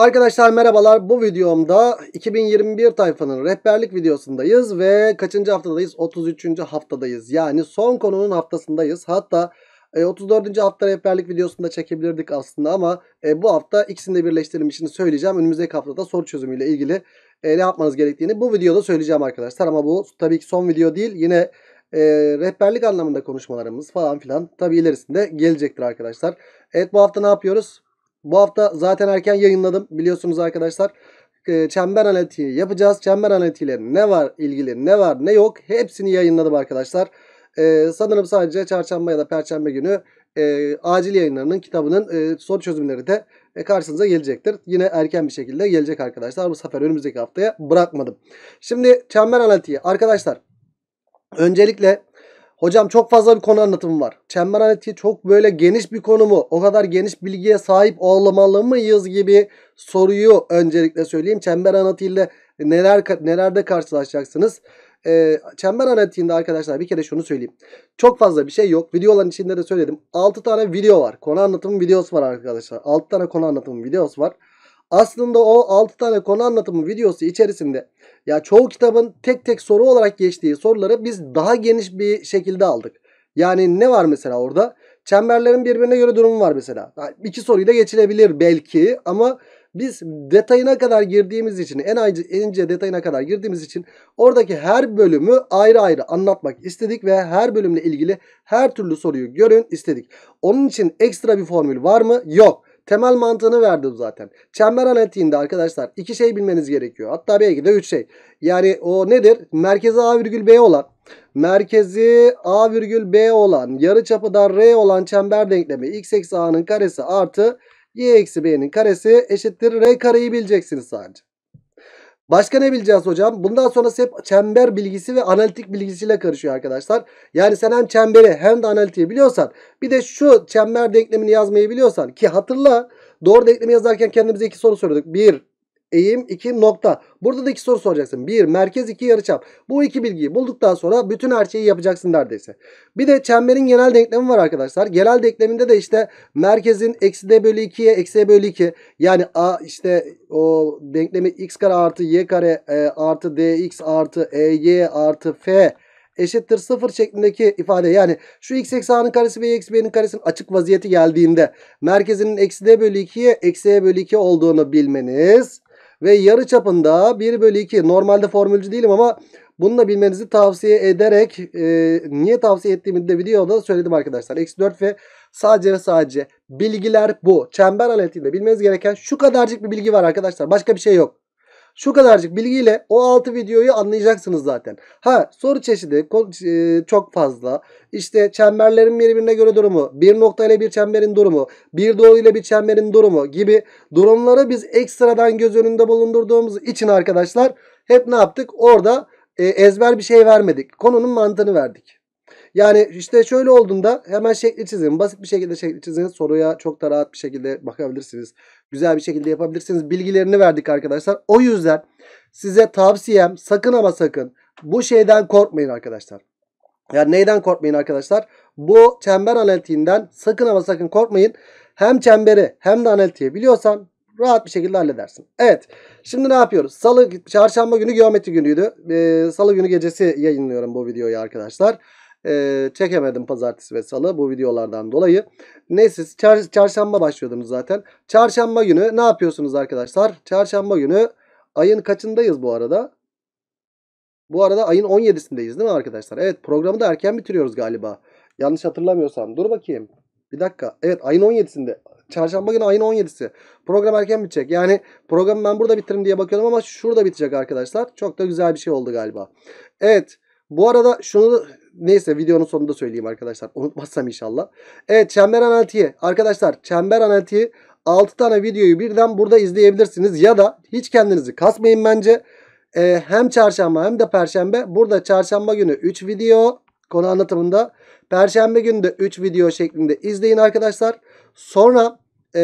Arkadaşlar merhabalar bu videomda 2021 tayfanın rehberlik videosundayız ve kaçıncı haftadayız? 33. haftadayız yani son konunun haftasındayız hatta 34. E, hafta rehberlik videosunda çekebilirdik aslında ama e, bu hafta ikisini de birleştirilmişini söyleyeceğim. Önümüzdeki haftada soru çözümüyle ilgili e, ne yapmanız gerektiğini bu videoda söyleyeceğim arkadaşlar ama bu tabii ki son video değil yine e, rehberlik anlamında konuşmalarımız falan filan tabii ilerisinde gelecektir arkadaşlar. Evet bu hafta ne yapıyoruz? Bu hafta zaten erken yayınladım biliyorsunuz arkadaşlar. Ee, çember analitiği yapacağız. Çember analitiğiyle ne var ilgili ne var ne yok hepsini yayınladım arkadaşlar. Ee, sanırım sadece çarşamba ya da perşembe günü e, acil yayınlarının kitabının e, soru çözümleri de e, karşınıza gelecektir. Yine erken bir şekilde gelecek arkadaşlar. Bu sefer önümüzdeki haftaya bırakmadım. Şimdi çember analitiği arkadaşlar öncelikle Hocam çok fazla bir konu anlatımı var. Çember analitiği çok böyle geniş bir konu mu? O kadar geniş bilgiye sahip olmalı mıyız gibi soruyu öncelikle söyleyeyim. Çember analitiğiyle neler nelerde karşılaşacaksınız? e, çember analitiğinde arkadaşlar bir kere şunu söyleyeyim. Çok fazla bir şey yok. Videoların içinde de söyledim. 6 tane video var. Konu anlatımı videosu var arkadaşlar. 6 tane konu anlatımı videosu var. Aslında o 6 tane konu anlatımı videosu içerisinde ya çoğu kitabın tek tek soru olarak geçtiği soruları biz daha geniş bir şekilde aldık. Yani ne var mesela orada? Çemberlerin birbirine göre durumu var mesela. Yani iki soruyu da geçilebilir belki ama biz detayına kadar girdiğimiz için en ince, ince detayına kadar girdiğimiz için oradaki her bölümü ayrı ayrı anlatmak istedik ve her bölümle ilgili her türlü soruyu görün istedik. Onun için ekstra bir formül var mı? Yok. Temel mantığını verdim zaten. Çember analitiğinde arkadaşlar iki şey bilmeniz gerekiyor. Hatta belki de üç şey. Yani o nedir? Merkezi A virgül B olan merkezi A virgül B olan yarı çapıdan R olan çember denklemi x eksi A'nın karesi artı y eksi B'nin karesi eşittir R kareyi bileceksiniz sadece. Başka ne bileceğiz hocam? Bundan sonrası hep çember bilgisi ve analitik bilgisiyle karışıyor arkadaşlar. Yani sen hem çemberi hem de analitiği biliyorsan bir de şu çember denklemini yazmayı biliyorsan ki hatırla doğru denklemi yazarken kendimize iki soru sorduk. Bir eğim 2 nokta. Burada da iki soru soracaksın. 1 merkez 2 yarıçap. Bu iki bilgiyi bulduktan sonra bütün her şeyi yapacaksın neredeyse. Bir de çemberin genel denklemi var arkadaşlar. Genel denkleminde de işte merkezin eksi d bölü 2'ye eksi e bölü 2 yani a işte o denklemi x kare artı y kare e, artı dx artı ey artı f eşittir sıfır şeklindeki ifade yani şu x eksi a'nın karesi ve y eksi b'nin karesinin açık vaziyeti geldiğinde merkezinin eksi d bölü 2'ye eksi e bölü 2 olduğunu bilmeniz ve yarı çapında 1 bölü 2. Normalde formülcü değilim ama bunu da bilmenizi tavsiye ederek e, niye tavsiye ettiğimi de videoda söyledim arkadaşlar. Eksi 4 ve sadece ve sadece bilgiler bu. Çember analitiğinde bilmeniz gereken şu kadarcık bir bilgi var arkadaşlar. Başka bir şey yok. Şu kadarcık bilgiyle o 6 videoyu anlayacaksınız zaten. Ha soru çeşidi e, çok fazla. İşte çemberlerin birbirine göre durumu, bir nokta ile bir çemberin durumu, bir doğru ile bir çemberin durumu gibi durumları biz ekstradan göz önünde bulundurduğumuz için arkadaşlar hep ne yaptık? Orada e, ezber bir şey vermedik. Konunun mantığını verdik. Yani işte şöyle olduğunda hemen şekli çizin. Basit bir şekilde şekli çizin. Soruya çok da rahat bir şekilde bakabilirsiniz güzel bir şekilde yapabilirsiniz. Bilgilerini verdik arkadaşlar. O yüzden size tavsiyem sakın ama sakın bu şeyden korkmayın arkadaşlar. Yani neyden korkmayın arkadaşlar? Bu çember analitiğinden sakın ama sakın korkmayın. Hem çemberi hem de analitiği biliyorsan rahat bir şekilde halledersin. Evet. Şimdi ne yapıyoruz? Salı, çarşamba günü geometri günüydü. Ee, Salı günü gecesi yayınlıyorum bu videoyu arkadaşlar. Arkadaşlar e, çekemedim pazartesi ve salı bu videolardan dolayı. Neyse çar çarşamba başlıyordum zaten. Çarşamba günü ne yapıyorsunuz arkadaşlar? Çarşamba günü ayın kaçındayız bu arada? Bu arada ayın 17'sindeyiz değil mi arkadaşlar? Evet programı da erken bitiriyoruz galiba. Yanlış hatırlamıyorsam. Dur bakayım. Bir dakika. Evet ayın 17'sinde. Çarşamba günü ayın 17'si. Program erken bitecek. Yani programı ben burada bitiririm diye bakıyordum ama şurada bitecek arkadaşlar. Çok da güzel bir şey oldu galiba. Evet. Bu arada şunu neyse videonun sonunda söyleyeyim arkadaşlar. Unutmazsam inşallah. Evet çember analitiği. Arkadaşlar çember analitiği 6 tane videoyu birden burada izleyebilirsiniz. Ya da hiç kendinizi kasmayın bence. Ee, hem çarşamba hem de perşembe. Burada çarşamba günü 3 video konu anlatımında. Perşembe günü de 3 video şeklinde izleyin arkadaşlar. Sonra e,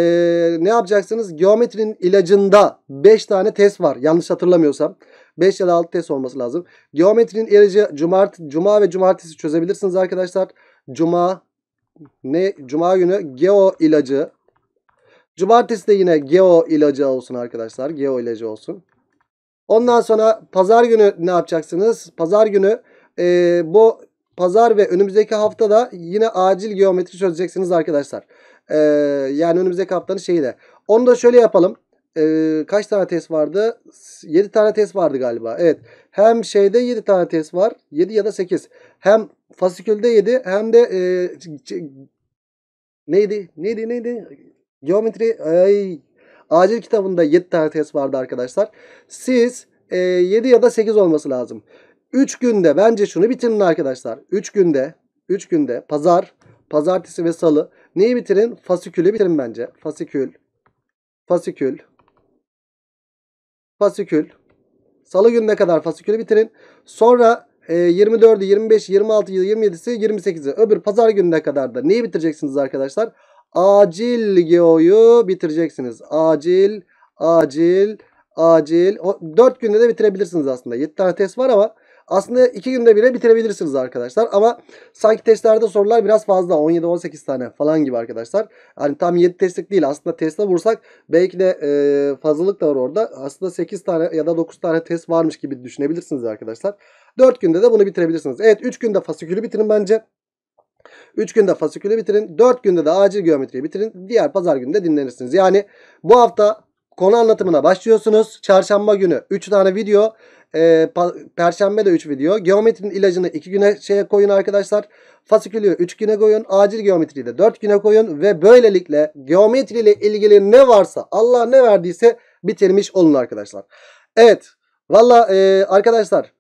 ne yapacaksınız? Geometrinin ilacında 5 tane test var yanlış hatırlamıyorsam. 5 ya da 6 test olması lazım. Geometrinin ilacı cumart, cuma ve cumartesi çözebilirsiniz arkadaşlar. Cuma ne cuma günü geo ilacı. Cumartesi de yine geo ilacı olsun arkadaşlar. Geo ilacı olsun. Ondan sonra pazar günü ne yapacaksınız? Pazar günü e, bu pazar ve önümüzdeki haftada yine acil geometri çözeceksiniz arkadaşlar. E, yani önümüzdeki haftanın şeyi de. Onu da şöyle yapalım. Ee, kaç tane test vardı? 7 tane test vardı galiba. Evet. Hem şeyde 7 tane test var. 7 ya da 8. Hem fasikülde 7 hem de e, neydi? Neydi? Neydi? Geometri ay, acil kitabında 7 tane test vardı arkadaşlar. Siz e, 7 ya da 8 olması lazım. 3 günde bence şunu bitirin arkadaşlar. 3 günde 3 günde pazar, pazartesi ve salı neyi bitirin? Fasikülü bitirin bence. Fasikül. Fasikül fasikül. Salı günü ne kadar fasikülü bitirin. Sonra e, 24'ü, 25'i, 26'yı, 27'si, 28'i. Öbür pazar gününe kadar da neyi bitireceksiniz arkadaşlar? Acil geoyu bitireceksiniz. Acil, acil, acil. O, 4 günde de bitirebilirsiniz aslında. 7 tane test var ama aslında iki günde bile bitirebilirsiniz arkadaşlar. Ama sanki testlerde sorular biraz fazla. 17-18 tane falan gibi arkadaşlar. Yani tam 7 testlik değil. Aslında teste vursak belki de e, fazlalık da var orada. Aslında 8 tane ya da 9 tane test varmış gibi düşünebilirsiniz arkadaşlar. 4 günde de bunu bitirebilirsiniz. Evet 3 günde fasikülü bitirin bence. 3 günde fasikülü bitirin. 4 günde de acil geometriyi bitirin. Diğer pazar günde dinlenirsiniz. Yani bu hafta Konu anlatımına başlıyorsunuz. Çarşamba günü 3 tane video. E, Perşembe de 3 video. Geometrinin ilacını 2 güne şeye koyun arkadaşlar. Fasikülü 3 güne koyun. Acil geometriyi de 4 güne koyun. Ve böylelikle geometriyle ilgili ne varsa Allah ne verdiyse bitirmiş olun arkadaşlar. Evet. Valla e, arkadaşlar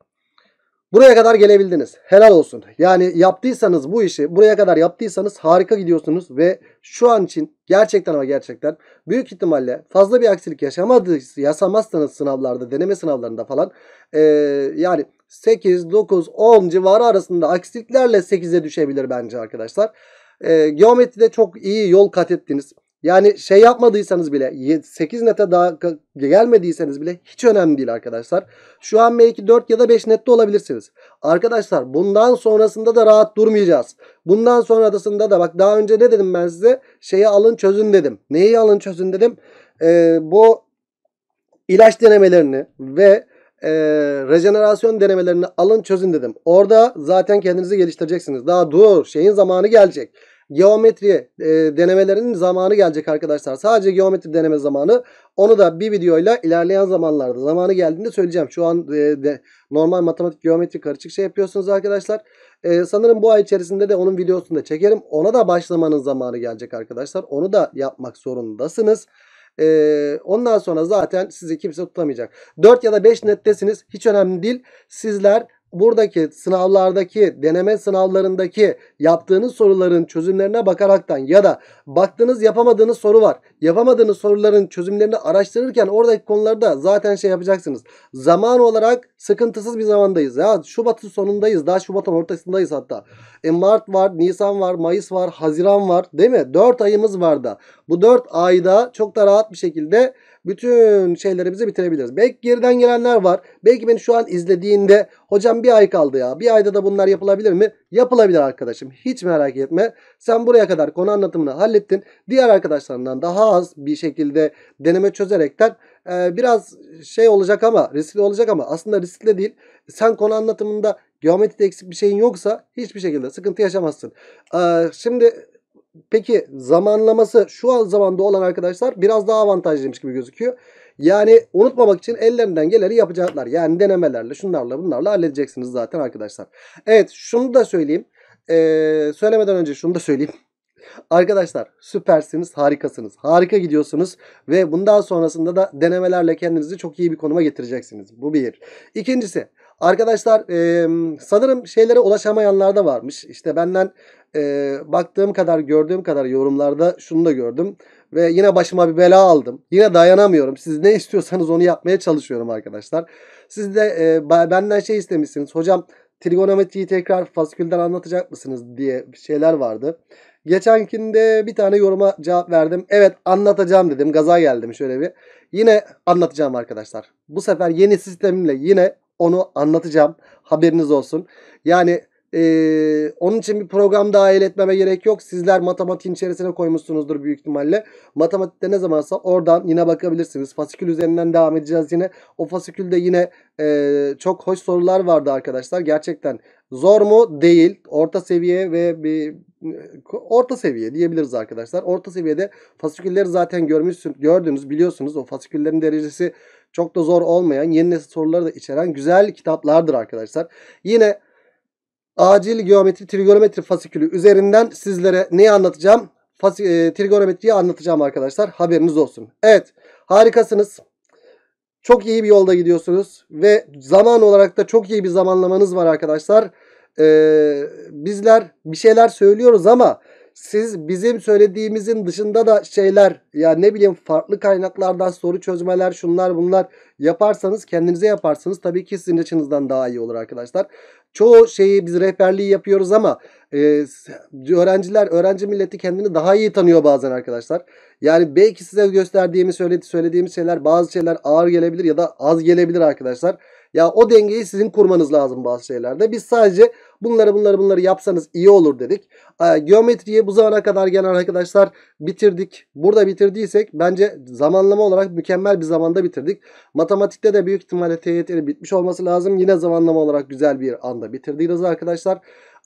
Buraya kadar gelebildiniz. Helal olsun. Yani yaptıysanız bu işi buraya kadar yaptıysanız harika gidiyorsunuz ve şu an için gerçekten ama gerçekten büyük ihtimalle fazla bir aksilik yaşamadıysanız yaşamazsanız sınavlarda deneme sınavlarında falan ee, yani 8, 9, 10 civarı arasında aksiliklerle 8'e düşebilir bence arkadaşlar. Ee, geometride çok iyi yol kat ettiniz. Yani şey yapmadıysanız bile 8 nete daha gelmediyseniz bile hiç önemli değil arkadaşlar. Şu an belki 4 ya da 5 nette olabilirsiniz. Arkadaşlar bundan sonrasında da rahat durmayacağız. Bundan sonrasında da bak daha önce ne dedim ben size? Şeyi alın çözün dedim. Neyi alın çözün dedim? Ee, bu ilaç denemelerini ve e, rejenerasyon denemelerini alın çözün dedim. Orada zaten kendinizi geliştireceksiniz. Daha dur şeyin zamanı gelecek geometri e, denemelerinin zamanı gelecek arkadaşlar. Sadece geometri deneme zamanı. Onu da bir videoyla ilerleyen zamanlarda zamanı geldiğinde söyleyeceğim. Şu an e, de, normal matematik geometri karışık şey yapıyorsunuz arkadaşlar. E, sanırım bu ay içerisinde de onun videosunu da çekerim. Ona da başlamanın zamanı gelecek arkadaşlar. Onu da yapmak zorundasınız. Ee, ondan sonra zaten sizi kimse tutamayacak. 4 ya da 5 nettesiniz. Hiç önemli değil. Sizler buradaki sınavlardaki deneme sınavlarındaki yaptığınız soruların çözümlerine bakaraktan ya da baktığınız yapamadığınız soru var. Yapamadığınız soruların çözümlerini araştırırken oradaki konularda zaten şey yapacaksınız. Zaman olarak sıkıntısız bir zamandayız. Ya Şubat'ın sonundayız. Daha Şubat'ın ortasındayız hatta. E Mart var, Nisan var, Mayıs var, Haziran var değil mi? 4 ayımız var da. Bu 4 ayda çok da rahat bir şekilde bütün şeylerimizi bitirebiliriz. Belki geriden gelenler var. Belki beni şu an izlediğinde hocam bir ay kaldı ya. Bir ayda da bunlar yapılabilir mi? Yapılabilir arkadaşım. Hiç merak etme. Sen buraya kadar konu anlatımını hallettin. Diğer arkadaşlarından daha az bir şekilde deneme çözerekten e, biraz şey olacak ama riskli olacak ama aslında riskli değil. Sen konu anlatımında geometride eksik bir şeyin yoksa hiçbir şekilde sıkıntı yaşamazsın. E, şimdi peki zamanlaması şu an zamanda olan arkadaşlar biraz daha avantajlıymış gibi gözüküyor. Yani unutmamak için ellerinden geleni yapacaklar. Yani denemelerle şunlarla bunlarla halledeceksiniz zaten arkadaşlar. Evet şunu da söyleyeyim. Ee, söylemeden önce şunu da söyleyeyim. Arkadaşlar süpersiniz, harikasınız. Harika gidiyorsunuz ve bundan sonrasında da denemelerle kendinizi çok iyi bir konuma getireceksiniz. Bu bir. İkincisi Arkadaşlar e, sanırım şeylere ulaşamayanlar da varmış. İşte benden e, baktığım kadar gördüğüm kadar yorumlarda şunu da gördüm. Ve yine başıma bir bela aldım. Yine dayanamıyorum. Siz ne istiyorsanız onu yapmaya çalışıyorum arkadaşlar. Siz de e, benden şey istemişsiniz. Hocam trigonometriyi tekrar faskülden anlatacak mısınız diye şeyler vardı. Geçenkinde bir tane yoruma cevap verdim. Evet anlatacağım dedim. Gaza geldim şöyle bir. Yine anlatacağım arkadaşlar. Bu sefer yeni sistemimle yine onu anlatacağım. Haberiniz olsun. Yani ee, onun için bir program dahil etmeme gerek yok. Sizler matematiğin içerisine koymuşsunuzdur büyük ihtimalle. Matematikte ne zamansa oradan yine bakabilirsiniz. Fasikül üzerinden devam edeceğiz yine. O fasikülde yine e, çok hoş sorular vardı arkadaşlar. Gerçekten zor mu? Değil. Orta seviye ve bir orta seviye diyebiliriz arkadaşlar. Orta seviyede fasikülleri zaten görmüşsün, gördünüz biliyorsunuz. O fasiküllerin derecesi çok da zor olmayan, yeni nesil soruları da içeren güzel kitaplardır arkadaşlar. Yine acil geometri, trigonometri fasikülü üzerinden sizlere neyi anlatacağım? Fas e, trigonometriyi anlatacağım arkadaşlar. Haberiniz olsun. Evet, harikasınız. Çok iyi bir yolda gidiyorsunuz ve zaman olarak da çok iyi bir zamanlamanız var arkadaşlar. Ee, bizler bir şeyler söylüyoruz ama siz bizim söylediğimizin dışında da şeyler ya ne bileyim farklı kaynaklardan soru çözmeler şunlar bunlar yaparsanız kendinize yaparsanız tabii ki sizin açınızdan daha iyi olur arkadaşlar. Çoğu şeyi biz rehberliği yapıyoruz ama e, öğrenciler öğrenci milleti kendini daha iyi tanıyor bazen arkadaşlar. Yani belki size gösterdiğimiz söyledi, söylediğimiz şeyler bazı şeyler ağır gelebilir ya da az gelebilir arkadaşlar. Ya o dengeyi sizin kurmanız lazım bazı şeylerde. Biz sadece Bunları bunları bunları yapsanız iyi olur dedik. E, geometriyi bu zamana kadar gelen arkadaşlar bitirdik. Burada bitirdiysek bence zamanlama olarak mükemmel bir zamanda bitirdik. Matematikte de büyük ihtimalle TYT'nin bitmiş olması lazım. Yine zamanlama olarak güzel bir anda bitirdiğiniz arkadaşlar.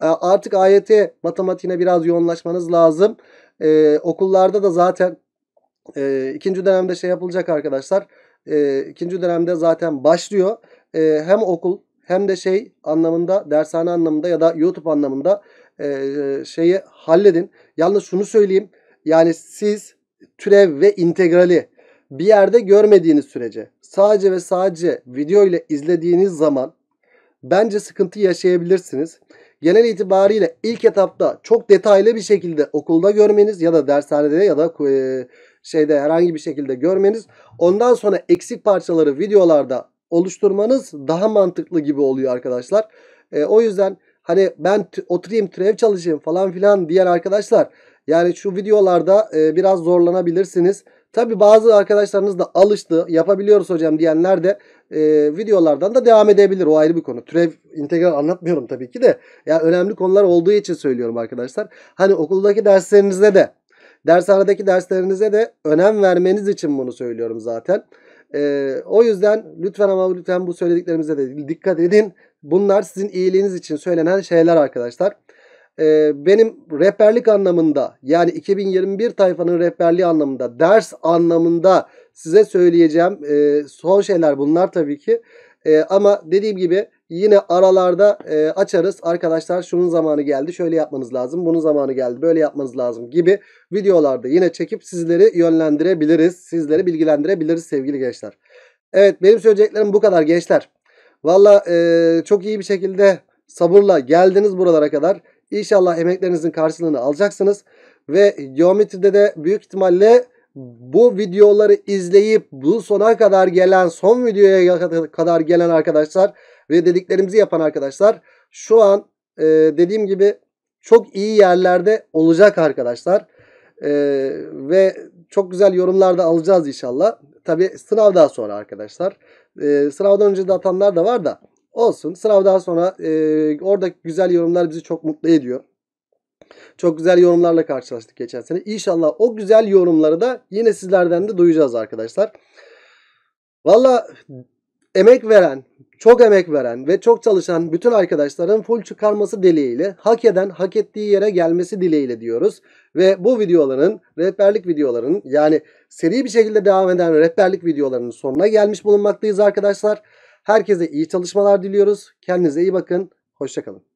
E, artık AYT matematiğine biraz yoğunlaşmanız lazım. E, okullarda da zaten e, ikinci dönemde şey yapılacak arkadaşlar. E, ikinci dönemde zaten başlıyor. E, hem okul hem de şey anlamında dershane anlamında ya da YouTube anlamında e, e, şeyi halledin. Yalnız şunu söyleyeyim. Yani siz türev ve integrali bir yerde görmediğiniz sürece sadece ve sadece video ile izlediğiniz zaman bence sıkıntı yaşayabilirsiniz. Genel itibariyle ilk etapta çok detaylı bir şekilde okulda görmeniz ya da dershanede ya da e, şeyde herhangi bir şekilde görmeniz. Ondan sonra eksik parçaları videolarda oluşturmanız daha mantıklı gibi oluyor arkadaşlar. E, o yüzden hani ben oturayım türev çalışayım falan filan diyen arkadaşlar yani şu videolarda e, biraz zorlanabilirsiniz. Tabi bazı arkadaşlarınız da alıştı yapabiliyoruz hocam diyenler de e, videolardan da devam edebilir. O ayrı bir konu. Türev integral anlatmıyorum tabii ki de. Ya yani önemli konular olduğu için söylüyorum arkadaşlar. Hani okuldaki derslerinizde de dershanedeki derslerinize de önem vermeniz için bunu söylüyorum zaten. E, o yüzden lütfen ama lütfen bu söylediklerimize de dikkat edin. Bunlar sizin iyiliğiniz için söylenen şeyler arkadaşlar. E, benim rehberlik anlamında yani 2021 tayfanın rehberliği anlamında ders anlamında size söyleyeceğim e, son şeyler bunlar tabii ki. E, ama dediğim gibi Yine aralarda e, açarız. Arkadaşlar şunun zamanı geldi. Şöyle yapmanız lazım. Bunun zamanı geldi. Böyle yapmanız lazım gibi videolarda yine çekip sizleri yönlendirebiliriz. Sizleri bilgilendirebiliriz sevgili gençler. Evet benim söyleyeceklerim bu kadar gençler. Valla e, çok iyi bir şekilde sabırla geldiniz buralara kadar. İnşallah emeklerinizin karşılığını alacaksınız. Ve geometride de büyük ihtimalle bu videoları izleyip bu sona kadar gelen son videoya kadar gelen arkadaşlar ve dediklerimizi yapan arkadaşlar şu an e, dediğim gibi çok iyi yerlerde olacak arkadaşlar. E, ve çok güzel yorumlar da alacağız inşallah. Tabi sınavdan sonra arkadaşlar. E, sınavdan önce de atanlar da var da olsun. Sınavdan sonra e, oradaki güzel yorumlar bizi çok mutlu ediyor. Çok güzel yorumlarla karşılaştık geçen sene. İnşallah o güzel yorumları da yine sizlerden de duyacağız arkadaşlar. Valla emek veren, çok emek veren ve çok çalışan bütün arkadaşların full çıkarması dileğiyle hak eden hak ettiği yere gelmesi dileğiyle diyoruz. Ve bu videoların rehberlik videolarının yani seri bir şekilde devam eden rehberlik videolarının sonuna gelmiş bulunmaktayız arkadaşlar. Herkese iyi çalışmalar diliyoruz. Kendinize iyi bakın. Hoşçakalın.